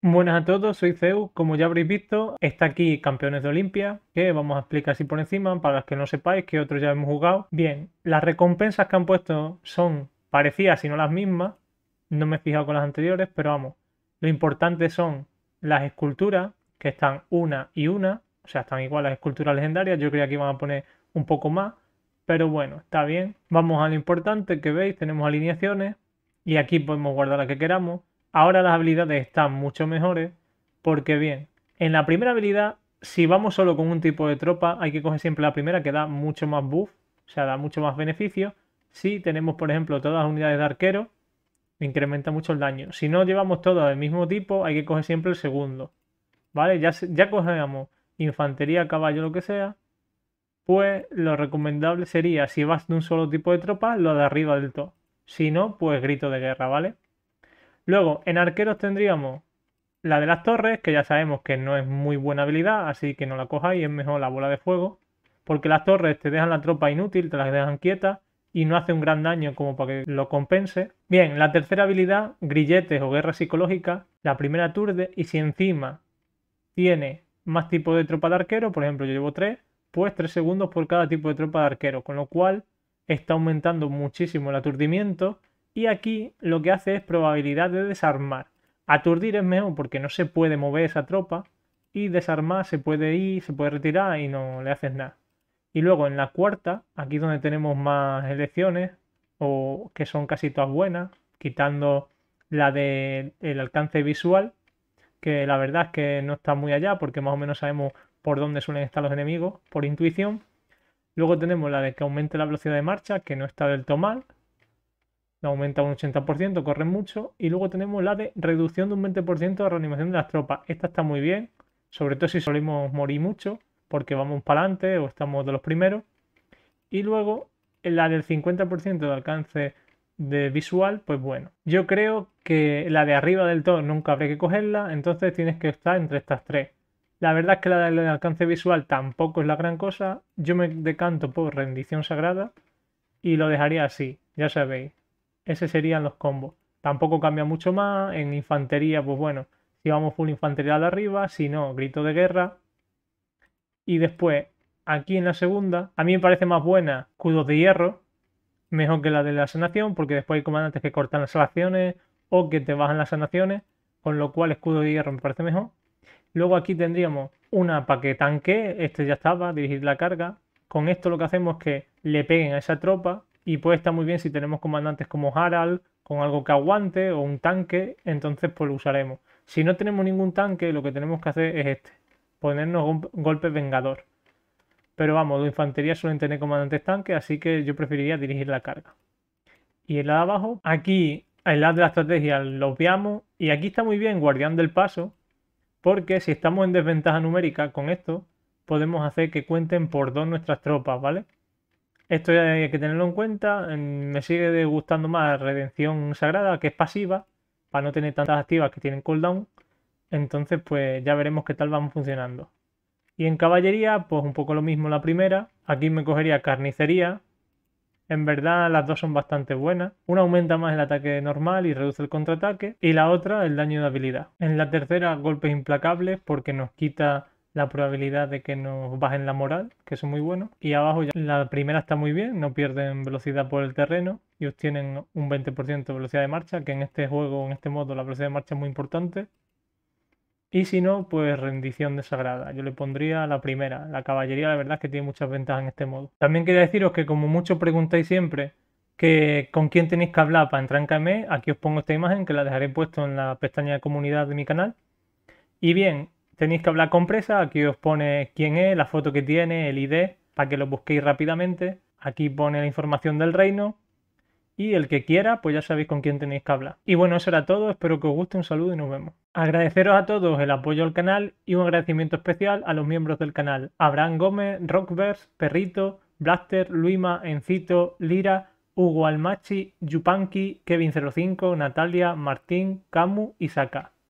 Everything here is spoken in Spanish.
Buenas a todos, soy Zeus, Como ya habréis visto, está aquí Campeones de Olimpia, que vamos a explicar así por encima, para los que no sepáis, que otros ya hemos jugado. Bien, las recompensas que han puesto son parecidas, si no las mismas. No me he fijado con las anteriores, pero vamos. Lo importante son las esculturas, que están una y una. O sea, están igual las esculturas legendarias. Yo creía que iban a poner un poco más. Pero bueno, está bien. Vamos a lo importante que veis, tenemos alineaciones. Y aquí podemos guardar la que queramos ahora las habilidades están mucho mejores porque bien, en la primera habilidad, si vamos solo con un tipo de tropa, hay que coger siempre la primera que da mucho más buff, o sea, da mucho más beneficio. Si tenemos, por ejemplo, todas las unidades de arquero, incrementa mucho el daño. Si no llevamos todas del mismo tipo, hay que coger siempre el segundo. ¿Vale? Ya, ya cogemos infantería, caballo, lo que sea. Pues lo recomendable sería, si vas de un solo tipo de tropa, lo de arriba del todo. Si no, pues grito de guerra, ¿vale? Luego, en arqueros tendríamos la de las torres, que ya sabemos que no es muy buena habilidad, así que no la cojáis, es mejor la bola de fuego. Porque las torres te dejan la tropa inútil, te las dejan quietas y no hace un gran daño como para que lo compense. Bien, la tercera habilidad, grilletes o guerra psicológica, la primera turde y si encima tiene más tipo de tropa de arquero, por ejemplo yo llevo 3, pues 3 segundos por cada tipo de tropa de arquero, con lo cual está aumentando muchísimo el aturdimiento y aquí lo que hace es probabilidad de desarmar. Aturdir es mejor porque no se puede mover esa tropa. Y desarmar se puede ir, se puede retirar y no le haces nada. Y luego en la cuarta, aquí donde tenemos más elecciones, o que son casi todas buenas, quitando la del alcance visual, que la verdad es que no está muy allá porque más o menos sabemos por dónde suelen estar los enemigos, por intuición. Luego tenemos la de que aumente la velocidad de marcha, que no está del todo mal, aumenta un 80%, corre mucho. Y luego tenemos la de reducción de un 20% de reanimación de las tropas. Esta está muy bien, sobre todo si solemos morir mucho, porque vamos para adelante o estamos de los primeros. Y luego la del 50% de alcance de visual, pues bueno. Yo creo que la de arriba del todo nunca habré que cogerla, entonces tienes que estar entre estas tres. La verdad es que la del alcance visual tampoco es la gran cosa. Yo me decanto por rendición sagrada y lo dejaría así, ya sabéis. Ese serían los combos. Tampoco cambia mucho más. En infantería, pues bueno, si vamos full infantería de arriba, si no, grito de guerra. Y después, aquí en la segunda, a mí me parece más buena escudos de hierro, mejor que la de la sanación, porque después hay comandantes que cortan las sanaciones o que te bajan las sanaciones, con lo cual escudo de hierro me parece mejor. Luego aquí tendríamos una para que tanque, este ya estaba, dirigir la carga. Con esto lo que hacemos es que le peguen a esa tropa y puede estar muy bien si tenemos comandantes como Harald, con algo que aguante o un tanque, entonces pues lo usaremos. Si no tenemos ningún tanque, lo que tenemos que hacer es este, ponernos un golpe vengador. Pero vamos, la infantería suelen tener comandantes tanques, así que yo preferiría dirigir la carga. Y el lado abajo, aquí el lado de la estrategia lo viamos y aquí está muy bien guardián del paso, porque si estamos en desventaja numérica con esto, podemos hacer que cuenten por dos nuestras tropas, ¿vale? Esto hay que tenerlo en cuenta. Mm, me sigue gustando más Redención Sagrada, que es pasiva, para no tener tantas activas que tienen cooldown. Entonces, pues ya veremos qué tal van funcionando. Y en caballería, pues un poco lo mismo la primera. Aquí me cogería carnicería. En verdad las dos son bastante buenas. Una aumenta más el ataque normal y reduce el contraataque. Y la otra el daño de habilidad. En la tercera golpes implacables porque nos quita la probabilidad de que nos bajen la moral, que es muy bueno. Y abajo ya la primera está muy bien, no pierden velocidad por el terreno y obtienen un 20% de velocidad de marcha, que en este juego, en este modo, la velocidad de marcha es muy importante. Y si no, pues rendición desagrada. Yo le pondría la primera. La caballería, la verdad es que tiene muchas ventajas en este modo. También quería deciros que como mucho preguntáis siempre que con quién tenéis que hablar para entrar en e, aquí os pongo esta imagen que la dejaré puesto en la pestaña de comunidad de mi canal. Y bien, tenéis que hablar con presa, aquí os pone quién es, la foto que tiene, el ID, para que lo busquéis rápidamente. Aquí pone la información del reino. Y el que quiera, pues ya sabéis con quién tenéis que hablar. Y bueno, eso era todo. Espero que os guste. Un saludo y nos vemos. Agradeceros a todos el apoyo al canal y un agradecimiento especial a los miembros del canal. Abraham Gómez, Rockverse, Perrito, Blaster, Luima, Encito, Lira, Hugo Almachi, Yupanqui, Kevin05, Natalia, Martín, Camu y Saka.